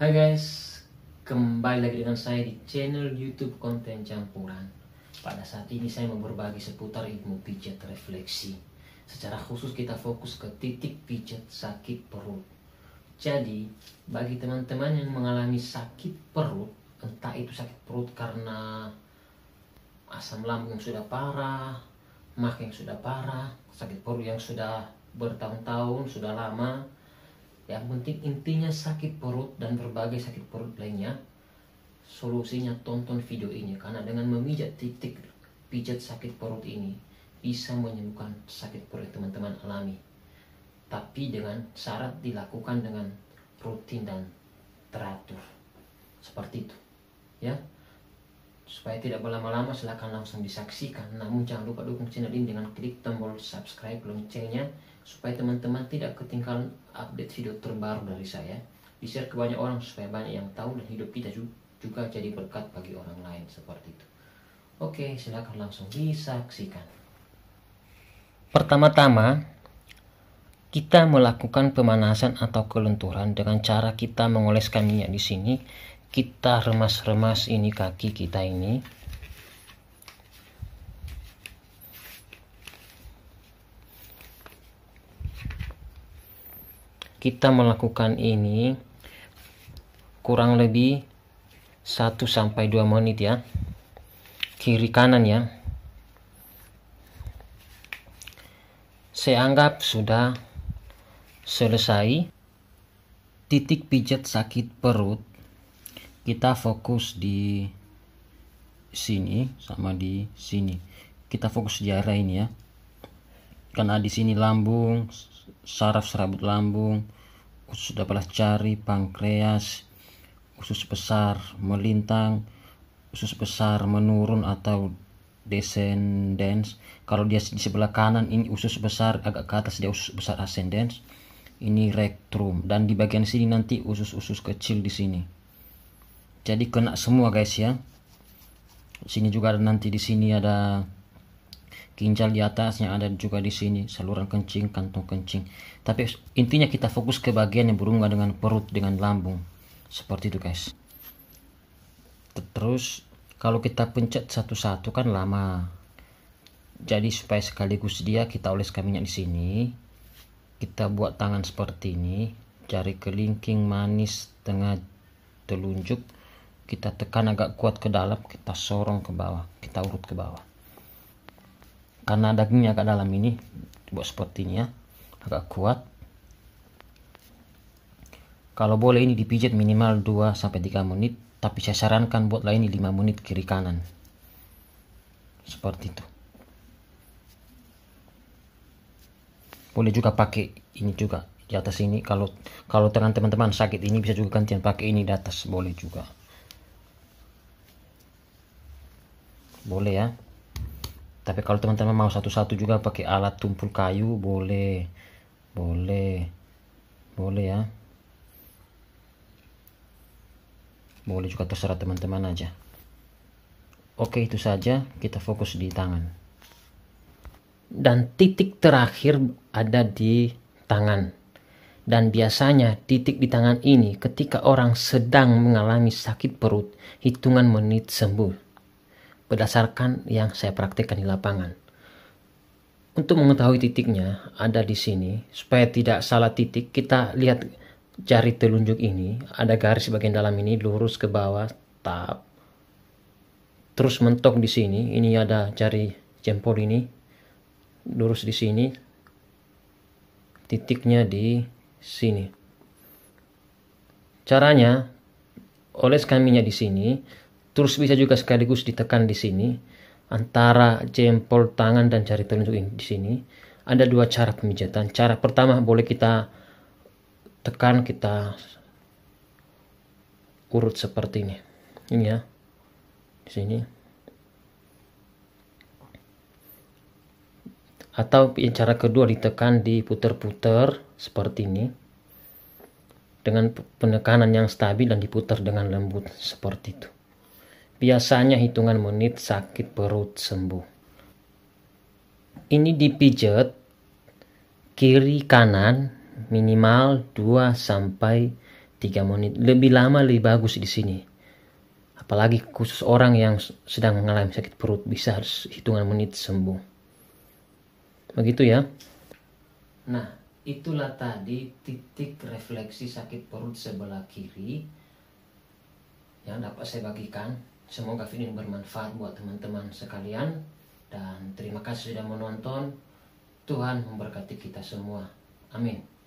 Hai guys, kembali lagi dengan saya di channel YouTube konten campuran. Pada saat ini saya mau berbagi seputar ilmu pijat refleksi. Secara khusus kita fokus ke titik pijat sakit perut. Jadi, bagi teman-teman yang mengalami sakit perut, entah itu sakit perut karena asam lambung yang sudah parah, makin yang sudah parah, sakit perut yang sudah bertahun-tahun, sudah lama, yang penting intinya sakit perut dan berbagai sakit perut lainnya. Solusinya tonton video ini karena dengan memijat titik pijat sakit perut ini bisa menyembuhkan sakit perut teman-teman alami. Tapi dengan syarat dilakukan dengan rutin dan teratur. Seperti itu. Ya. Supaya tidak berlama-lama silahkan langsung disaksikan. Namun jangan lupa dukung channel ini dengan klik tombol subscribe loncengnya supaya teman-teman tidak ketinggalan update video terbaru dari saya. Di-share ke banyak orang supaya banyak yang tahu dan hidup kita juga jadi berkat bagi orang lain seperti itu. Oke, silahkan langsung disaksikan. Pertama-tama, kita melakukan pemanasan atau kelenturan dengan cara kita mengoleskan minyak di sini kita remas-remas ini kaki kita ini kita melakukan ini kurang lebih 1 sampai 2 menit ya. Kiri kanan ya. Saya anggap sudah selesai. Titik pijat sakit perut kita fokus di sini sama di sini kita fokus di area ini ya karena di sini lambung saraf serabut lambung usus dapalah cari pankreas usus besar melintang usus besar menurun atau descendens kalau dia di sebelah kanan ini usus besar agak ke atas dia usus besar ascendens ini rectum dan di bagian sini nanti usus-usus kecil di sini jadi kena semua guys ya sini juga ada nanti di sini ada ginjal di atasnya ada juga di sini saluran kencing kantong kencing tapi intinya kita fokus ke bagian yang berhubungan dengan perut dengan lambung seperti itu guys terus kalau kita pencet satu-satu kan lama jadi supaya sekaligus dia kita oleskan minyak di sini kita buat tangan seperti ini jari kelingking manis tengah telunjuk kita tekan agak kuat ke dalam kita sorong ke bawah kita urut ke bawah karena dagingnya agak dalam ini buat seperti ini ya agak kuat kalau boleh ini dipijat minimal 2-3 menit tapi saya sarankan buatlah ini 5 menit kiri kanan seperti itu boleh juga pakai ini juga di atas ini kalau kalau teman-teman sakit ini bisa juga gantian pakai ini di atas boleh juga boleh ya tapi kalau teman-teman mau satu-satu juga pakai alat tumpul kayu boleh boleh boleh ya boleh juga terserah teman-teman aja oke itu saja kita fokus di tangan dan titik terakhir ada di tangan dan biasanya titik di tangan ini ketika orang sedang mengalami sakit perut hitungan menit sembuh berdasarkan yang saya praktekkan di lapangan. Untuk mengetahui titiknya ada di sini, supaya tidak salah titik, kita lihat jari telunjuk ini, ada garis bagian dalam ini lurus ke bawah, tap. Terus mentok di sini, ini ada jari jempol ini lurus di sini, titiknya di sini. Caranya, oleskan minyak di sini, Terus bisa juga sekaligus ditekan di sini antara jempol tangan dan jari telunjuk di sini. Ada dua cara pemijatan. Cara pertama boleh kita tekan, kita urut seperti ini. Ini ya. Di sini. Atau cara kedua ditekan diputer-puter seperti ini dengan penekanan yang stabil dan diputar dengan lembut seperti itu. Biasanya hitungan menit sakit perut sembuh. Ini dipijat kiri kanan minimal 2 sampai 3 menit. Lebih lama lebih bagus di sini. Apalagi khusus orang yang sedang mengalami sakit perut bisa harus hitungan menit sembuh. Begitu ya. Nah, itulah tadi titik refleksi sakit perut sebelah kiri yang dapat saya bagikan. Semoga video ini bermanfaat buat teman-teman sekalian. Dan terima kasih sudah menonton. Tuhan memberkati kita semua. Amin.